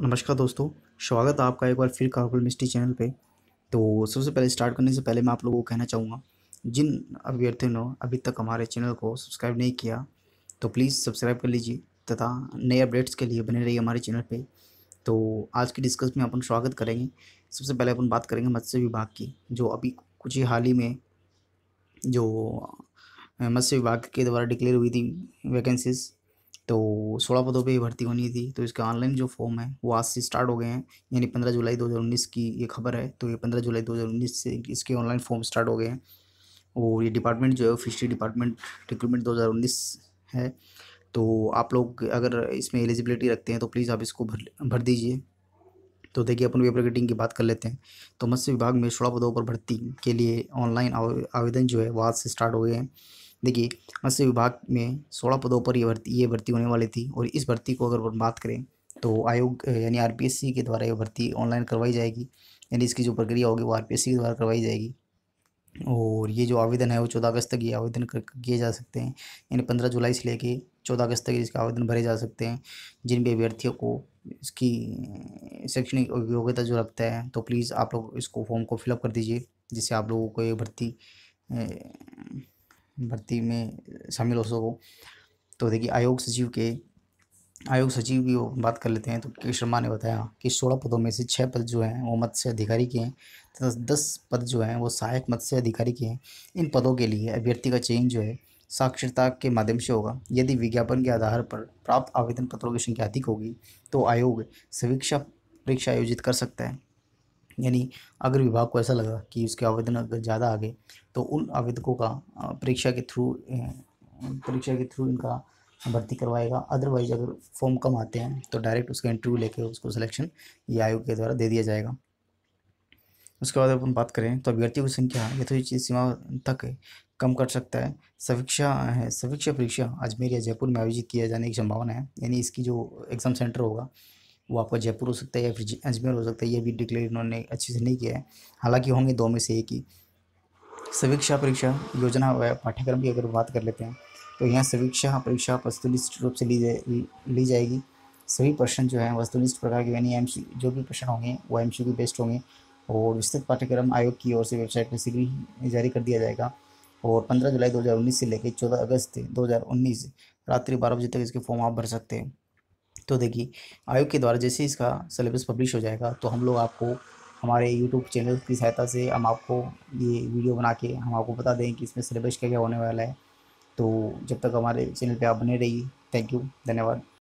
नमस्कार दोस्तों स्वागत है आपका एक बार फिर काकुल मिस्ट्री चैनल पे तो सबसे पहले स्टार्ट करने से पहले मैं आप लोगों को कहना चाहूँगा जिन अभ्यर्थियों ने अभी तक हमारे चैनल को सब्सक्राइब नहीं किया तो प्लीज़ सब्सक्राइब कर लीजिए तथा नए अपडेट्स के लिए बने रहिए हमारे चैनल पर तो आज की डिस्कस में अपन स्वागत करेंगे सबसे पहले अपन बात करेंगे मत्स्य विभाग की जो अभी कुछ ही हाल ही में जो मत्स्य विभाग के द्वारा डिक्लेयर हुई थी वैकेंसीज तो सोलह पदों पे भर्ती होनी थी तो इसके ऑनलाइन जो फॉर्म है वो आज से स्टार्ट हो गए हैं यानी पंद्रह जुलाई दो की ये खबर है तो ये पंद्रह जुलाई दो से इसके ऑनलाइन फॉर्म स्टार्ट हो गए हैं और ये डिपार्टमेंट जो है फिशरी डिपार्टमेंट रिक्रूटमेंट दो है तो आप लोग अगर इसमें एलिजिबिलिटी रखते हैं तो प्लीज़ आप इसको भर भर दीजिए तो देखिए अपन वेब मार्केटिंग की बात कर लेते हैं तो मत्स्य विभाग में सोलह पदों पर भर्ती के लिए ऑनलाइन आवेदन जो है वो आज से स्टार्ट हो गए हैं देखिए मत्स्य विभाग में सोलह पदों पर ये भर्ती ये भर्ती होने वाली थी और इस भर्ती को अगर बात करें तो आयोग यानी आरपीएससी के द्वारा ये भर्ती ऑनलाइन करवाई जाएगी यानी इसकी जो प्रक्रिया होगी वो आरपीएससी के द्वारा करवाई जाएगी और ये जो आवेदन है वो चौदह अगस्त तक ये आवेदन किए जा सकते हैं यानी पंद्रह जुलाई से लेके चौदह अगस्त तक इसका आवेदन भरे जा सकते हैं जिन भी अभ्यर्थियों को इसकी शैक्षणिक योग्यता जो रखता है तो प्लीज़ आप लोग इसको फॉर्म को फिलअप कर दीजिए जिससे आप लोगों को ये भर्ती भर्ती में शामिल हो सको तो देखिए आयोग सचिव के आयोग सचिव की बात कर लेते हैं तो के शर्मा ने बताया कि सोलह पदों में से छः पद जो हैं वो मत्स्य अधिकारी के हैं तथा तो दस पद जो हैं वो सहायक मत्स्य अधिकारी के हैं इन पदों के लिए अभ्यर्थी का चयन जो है साक्षरता के माध्यम से होगा यदि विज्ञापन के आधार पर प्राप्त आवेदन पत्रों की संख्या अधिक होगी तो आयोग समीक्षा परीक्षा आयोजित कर सकता है यानी अगर विभाग को ऐसा लगा कि उसके आवेदन अगर ज़्यादा आ गए तो उन आवेदकों का परीक्षा के थ्रू परीक्षा के थ्रू इनका भर्ती करवाएगा अदरवाइज अगर फॉर्म कम आते हैं तो डायरेक्ट उसका इंटरव्यू लेके उसको सिलेक्शन ये आयोग के द्वारा दे दिया जाएगा उसके बाद अपन बात करें तो अभ्यर्थियों की संख्या यथोचित सीमा तक कम कर सकता है समीक्षा है समीक्षा परीक्षा अजमेर या जयपुर में आयोजित किया जाने की संभावना है यानी इसकी जो एग्ज़ाम सेंटर होगा वो आपका जयपुर हो सकता है या फिर अजमेर हो सकता है ये भी डिक्लेयर इन्होंने अच्छे से नहीं किया है हालांकि होंगे दो में से एक ही समीक्षा परीक्षा योजना व पाठ्यक्रम की अगर बात कर लेते हैं तो यहाँ समीक्षा परीक्षा वस्तुनिष्ठ रूप से ली जाए ली जाएगी सभी प्रश्न जो है वस्तुनिष्ठ प्रकार के यानी एम जो भी प्रश्न होंगे वो एम सी बेस्ड होंगे और विस्तृत पाठ्यक्रम आयोग की ओर से वेबसाइट में शीघ्र ही जारी कर दिया जाएगा और पंद्रह जुलाई दो से लेकर चौदह अगस्त दो रात्रि बारह बजे तक इसके फॉर्म आप भर सकते हैं तो देखिए आयोग के द्वारा जैसे इसका सिलेबस पब्लिश हो जाएगा तो हम लोग आपको हमारे यूट्यूब चैनल की सहायता से हम आपको ये वीडियो बना के हम आपको बता दें कि इसमें सिलेबस क्या क्या होने वाला है तो जब तक हमारे चैनल पर आप बने रहिए थैंक यू धन्यवाद